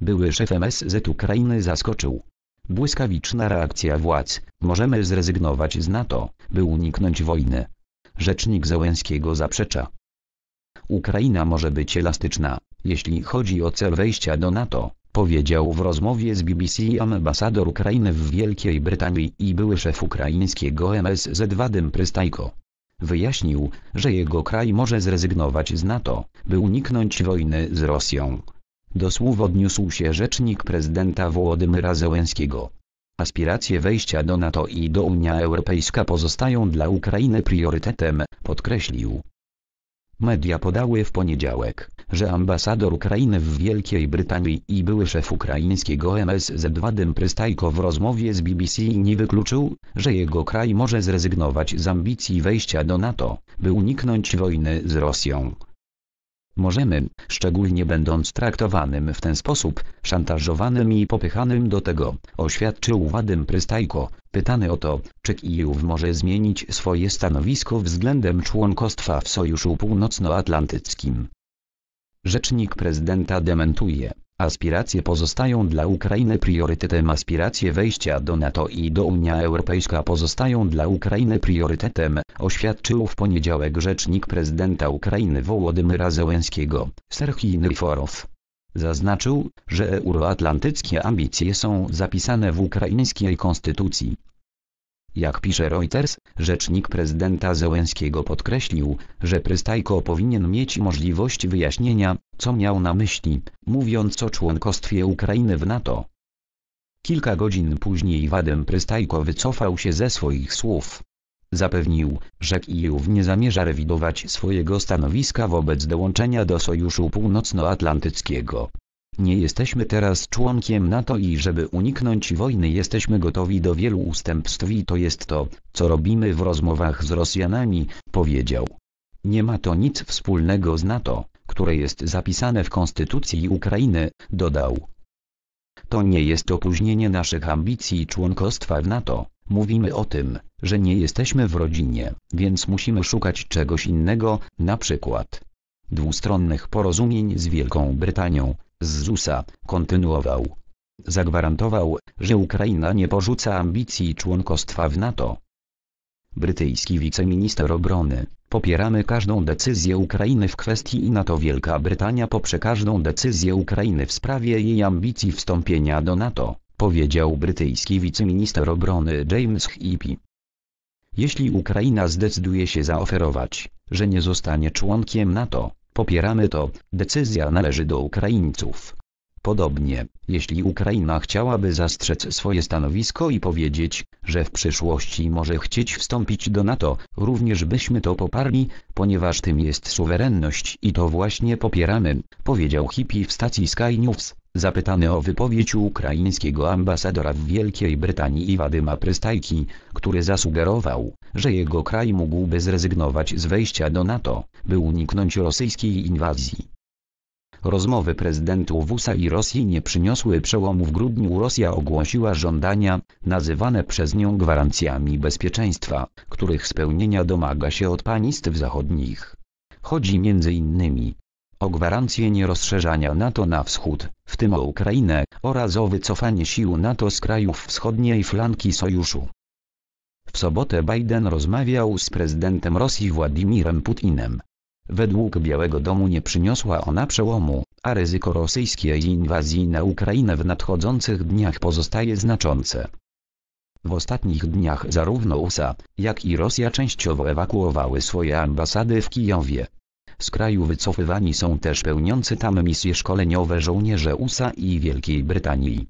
były szef MSZ Ukrainy zaskoczył. Błyskawiczna reakcja władz, możemy zrezygnować z NATO, by uniknąć wojny. Rzecznik Zełenskiego zaprzecza. Ukraina może być elastyczna, jeśli chodzi o cel wejścia do NATO, powiedział w rozmowie z BBC ambasador Ukrainy w Wielkiej Brytanii i były szef ukraińskiego MSZ Wadym Prystajko. Wyjaśnił, że jego kraj może zrezygnować z NATO, by uniknąć wojny z Rosją. Do słów odniósł się rzecznik prezydenta Włodymyra Zełenskiego. Aspiracje wejścia do NATO i do Unia Europejska pozostają dla Ukrainy priorytetem, podkreślił. Media podały w poniedziałek, że ambasador Ukrainy w Wielkiej Brytanii i były szef ukraińskiego MSZ Wadym Prystajko w rozmowie z BBC nie wykluczył, że jego kraj może zrezygnować z ambicji wejścia do NATO, by uniknąć wojny z Rosją. Możemy, szczególnie będąc traktowanym w ten sposób, szantażowanym i popychanym do tego, oświadczył Wadym Prystajko, pytany o to, czy Kijów może zmienić swoje stanowisko względem członkostwa w Sojuszu Północnoatlantyckim. Rzecznik prezydenta dementuje, Aspiracje pozostają dla Ukrainy priorytetem aspiracje wejścia do NATO i do Unia Europejska pozostają dla Ukrainy priorytetem, oświadczył w poniedziałek rzecznik prezydenta Ukrainy Wołodymyra Zełenskiego, Serhii Nyforow. Zaznaczył, że euroatlantyckie ambicje są zapisane w ukraińskiej konstytucji. Jak pisze Reuters, rzecznik prezydenta Zełenskiego podkreślił, że Prystajko powinien mieć możliwość wyjaśnienia, co miał na myśli, mówiąc o członkostwie Ukrainy w NATO. Kilka godzin później Wadem Prystajko wycofał się ze swoich słów. Zapewnił, że Kijów nie zamierza rewidować swojego stanowiska wobec dołączenia do Sojuszu Północnoatlantyckiego. Nie jesteśmy teraz członkiem NATO i żeby uniknąć wojny jesteśmy gotowi do wielu ustępstw i to jest to, co robimy w rozmowach z Rosjanami, powiedział. Nie ma to nic wspólnego z NATO, które jest zapisane w Konstytucji Ukrainy, dodał. To nie jest opóźnienie naszych ambicji członkostwa w NATO. Mówimy o tym, że nie jesteśmy w rodzinie, więc musimy szukać czegoś innego, na przykład dwustronnych porozumień z Wielką Brytanią, z ZUS-a, kontynuował. Zagwarantował, że Ukraina nie porzuca ambicji członkostwa w NATO. Brytyjski wiceminister obrony, popieramy każdą decyzję Ukrainy w kwestii NATO. Wielka Brytania poprze każdą decyzję Ukrainy w sprawie jej ambicji wstąpienia do NATO, powiedział brytyjski wiceminister obrony James Hippie. Jeśli Ukraina zdecyduje się zaoferować, że nie zostanie członkiem NATO, Popieramy to, decyzja należy do Ukraińców. Podobnie, jeśli Ukraina chciałaby zastrzec swoje stanowisko i powiedzieć, że w przyszłości może chcieć wstąpić do NATO, również byśmy to poparli, ponieważ tym jest suwerenność i to właśnie popieramy, powiedział hippie w stacji Sky News. Zapytany o wypowiedź ukraińskiego ambasadora w Wielkiej Brytanii Iwadyma Prystajki, który zasugerował, że jego kraj mógłby zrezygnować z wejścia do NATO, by uniknąć rosyjskiej inwazji. Rozmowy prezydentów USA i Rosji nie przyniosły przełomu. W grudniu Rosja ogłosiła żądania, nazywane przez nią gwarancjami bezpieczeństwa, których spełnienia domaga się od państw zachodnich. Chodzi m.in o gwarancję nierozszerzania NATO na wschód, w tym o Ukrainę, oraz o wycofanie sił NATO z krajów wschodniej flanki sojuszu. W sobotę Biden rozmawiał z prezydentem Rosji Władimirem Putinem. Według Białego Domu nie przyniosła ona przełomu, a ryzyko rosyjskiej inwazji na Ukrainę w nadchodzących dniach pozostaje znaczące. W ostatnich dniach zarówno USA, jak i Rosja częściowo ewakuowały swoje ambasady w Kijowie, z kraju wycofywani są też pełniący tam misje szkoleniowe żołnierze USA i Wielkiej Brytanii.